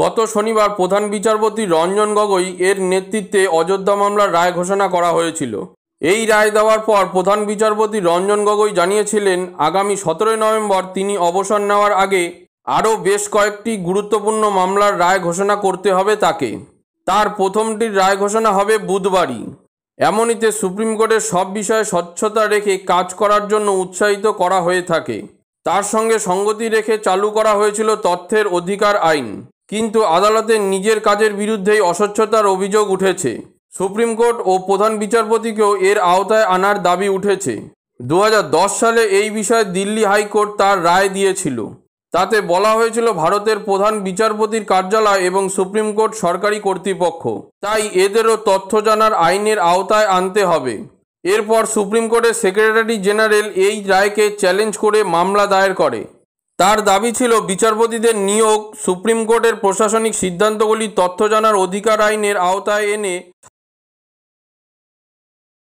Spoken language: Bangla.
গত শনিবার প্রধান বিচারপতি রঞ্জন গগৈ এর নেতৃত্বে অযোধ্যা মামলার রায় ঘোষণা করা হয়েছিল এই রায় দেওয়ার পর প্রধান বিচারপতি রঞ্জন গগৈ জানিয়েছিলেন আগামী সতেরোই নভেম্বর তিনি অবসর নেওয়ার আগে আরও বেশ কয়েকটি গুরুত্বপূর্ণ মামলার রায় ঘোষণা করতে হবে তাকে তার প্রথমটির রায় ঘোষণা হবে বুধবারই এমনইতে সুপ্রিম কোর্টের সব বিষয়ে স্বচ্ছতা রেখে কাজ করার জন্য উৎসাহিত করা হয়ে থাকে তার সঙ্গে সঙ্গতি রেখে চালু করা হয়েছিল তথ্যের অধিকার আইন কিন্তু আদালতে নিজের কাজের বিরুদ্ধেই অস্বচ্ছতার অভিযোগ উঠেছে সুপ্রিম কোর্ট ও প্রধান বিচারপতিকেও এর আওতায় আনার দাবি উঠেছে দু সালে এই বিষয়ে দিল্লি হাইকোর্ট তার রায় দিয়েছিল তাতে বলা হয়েছিল ভারতের প্রধান বিচারপতির কার্যালয় এবং সুপ্রিম কোর্ট সরকারি কর্তৃপক্ষ তাই এদেরও তথ্য জানার আইনের আওতায় আনতে হবে এরপর সুপ্রিম কোর্টের সেক্রেটারি জেনারেল এই রায়কে চ্যালেঞ্জ করে মামলা দায়ের করে তার দাবি ছিল বিচারপতিদের নিয়োগ সুপ্রিম কোর্টের প্রশাসনিক সিদ্ধান্তগুলি তথ্য জানার অধিকার আইনের আওতায় এনে